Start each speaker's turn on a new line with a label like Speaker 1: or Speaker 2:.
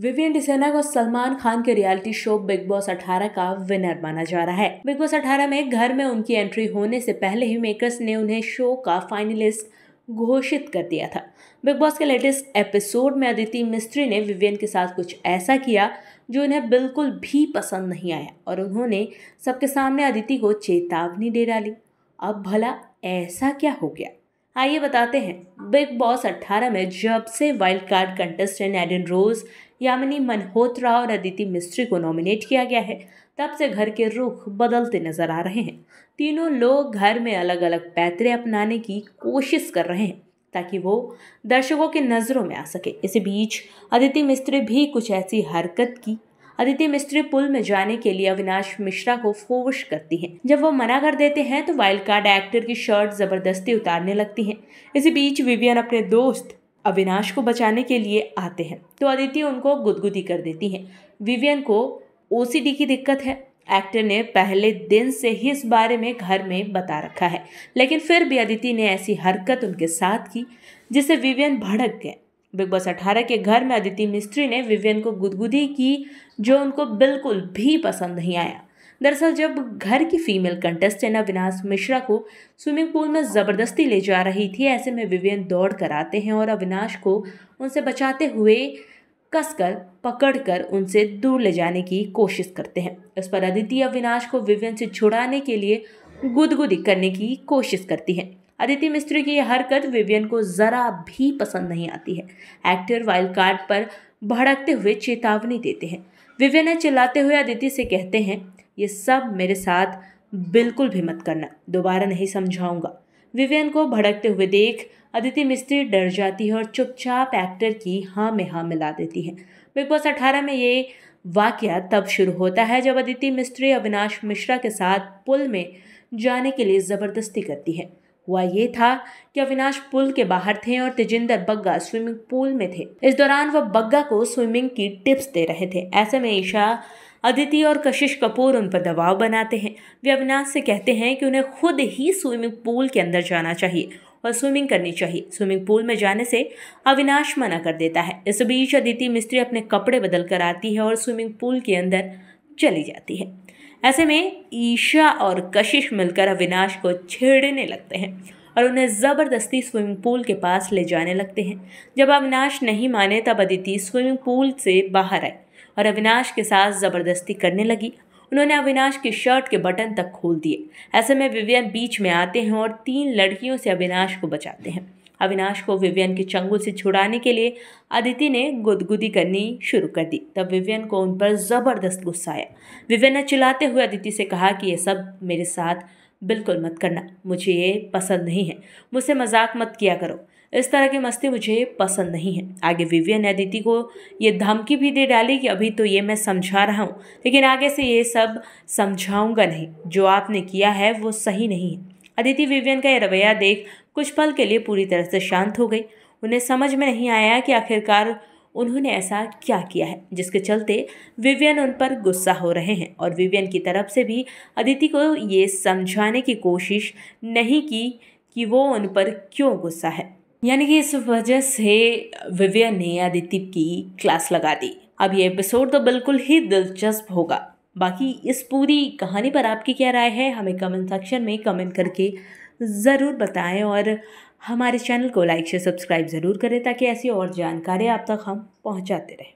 Speaker 1: Vivian Dsena को सलमान खान के reality show big boss 18 का विनर माना जा रहा है बिग बॉस 18 में घर में उनकी एंट्री होने से पहले ही मेकर्स ने उन्हें शो का फाइनलिस्ट घोषित कर दिया था बिग बॉस के लेटेस्ट एपिसोड में अदिति मिस्त्री ने विवियन के साथ कुछ ऐसा किया जो उन्हें बिल्कुल भी पसंद नहीं आया और उन्होंने सबके सामने अदिति को चेतावनी दे डाली अब भला ऐसा क्या हो गया आइए बताते हैं बिग बॉस 18 में जब से wild card contestant Eden Rose Yamini Malhotra और अदिति मिस्त्री को नॉमिनेट किया गया है तब से घर के रुख बदलते नजर आ रहे हैं तीनों लोग घर में अलग अलग पैतरे अपनाने की कोशिश कर रहे हैं ताकि वो दर्शकों के नज़रों में आ सके इसी बीच अदिति मिस्त्री भी कुछ ऐसी हरकत की अदिति मिस्त्री पुल में जाने के लिए अविनाश मिश्रा को फोर्स करती हैं जब वो मना कर देते हैं तो वाइल्ड कार्ड एक्टर की शर्ट ज़बरदस्ती उतारने लगती हैं इसी बीच विवियन अपने दोस्त अविनाश को बचाने के लिए आते हैं तो अदिति उनको गुदगुदी कर देती हैं विवियन को ओ की दिक्कत है एक्टर ने पहले दिन से ही इस बारे में घर में बता रखा है लेकिन फिर भी अदिति ने ऐसी हरकत उनके साथ की जिससे विवियन भड़क गए बिग बॉस अठारह के घर में अदिति मिस्त्री ने विवियन को गुदगुदी की जो उनको बिल्कुल भी पसंद नहीं आया दरअसल जब घर की फीमेल कंटेस्टेंट अविनाश मिश्रा को स्विमिंग पूल में ज़बरदस्ती ले जा रही थी ऐसे में विवियन दौड़ कर आते हैं और अविनाश को उनसे बचाते हुए कसकर पकड़कर उनसे दूर ले जाने की कोशिश करते हैं इस पर अदिति अविनाश को विवियन से छुड़ाने के लिए गुदगुदी करने की कोशिश करती है अदिति मिस्त्री की यह हरकत विवियन को ज़रा भी पसंद नहीं आती है एक्टर वाइल्ड कार्ड पर भड़कते हुए चेतावनी देते हैं विवियन चिल्लाते हुए अदिति से कहते हैं ये सब मेरे साथ बिल्कुल भी मत करना दोबारा नहीं समझाऊंगा विवेन को भड़कते हुए देख अदिति मिस्त्री डर जाती है और चुपचाप एक्टर की हाँ में हाँ मिला देती है बिग बॉस अठारह में ये वाक्य तब शुरू होता है जब अदिति मिस्त्री अविनाश मिश्रा के साथ पुल में जाने के लिए ज़बरदस्ती करती है हुआ ये था कि अविनाश पुल के बाहर थे और तेजिंदर बग्गा स्विमिंग पूल में थे इस दौरान वह बग्गा को स्विमिंग की टिप्स दे रहे थे ऐसे में ईशा अदिति और कशिश कपूर उन पर दबाव बनाते हैं वे अविनाश से कहते हैं कि उन्हें खुद ही स्विमिंग पूल के अंदर जाना चाहिए और स्विमिंग करनी चाहिए स्विमिंग पूल में जाने से अविनाश मना कर देता है इस बीच अदिति मिस्त्री अपने कपड़े बदल कर आती है और स्विमिंग पूल के अंदर चली जाती है ऐसे में ईशा और कशिश मिलकर अविनाश को छेड़ने लगते हैं और उन्हें ज़बरदस्ती स्विमिंग पूल के पास ले जाने लगते हैं जब अविनाश नहीं माने तब अदिति स्विमिंग पूल से बाहर आए और अविनाश के साथ ज़बरदस्ती करने लगी उन्होंने अविनाश की शर्ट के बटन तक खोल दिए ऐसे में विवियन बीच में आते हैं और तीन लड़कियों से अविनाश को बचाते हैं अविनाश को विवियन के चंगुल से छुड़ाने के लिए अदिति ने गुदगुदी करनी शुरू कर दी तब विवियन को उन पर ज़बरदस्त गुस्सा आया विवियन ने चिल्लाते हुए अदिति से कहा कि ये सब मेरे साथ बिल्कुल मत करना मुझे ये पसंद नहीं है मुझसे मजाक मत किया करो इस तरह की मस्ती मुझे पसंद नहीं है आगे विवियन अदिति को ये धमकी भी दे डाली कि अभी तो ये मैं समझा रहा हूँ लेकिन आगे से ये सब समझाऊंगा नहीं जो आपने किया है वो सही नहीं है अदिति विवियन का ये रवैया देख कुछ पल के लिए पूरी तरह से शांत हो गई उन्हें समझ में नहीं आया कि आखिरकार उन्होंने ऐसा क्या किया है जिसके चलते विवियन उन पर गुस्सा हो रहे हैं और विवियन की तरफ से भी अदिति को ये समझाने की कोशिश नहीं की कि वो उन पर क्यों गुस्सा है यानी कि इस वजह से विवियन ने अदिति की क्लास लगा दी अब ये एपिसोड तो बिल्कुल ही दिलचस्प होगा बाकी इस पूरी कहानी पर आपकी क्या राय है हमें कमेंट सेक्शन में कमेंट करके ज़रूर बताएं और हमारे चैनल को लाइक से सब्सक्राइब ज़रूर करें ताकि ऐसी और जानकारी आप तक हम पहुँचाते रहें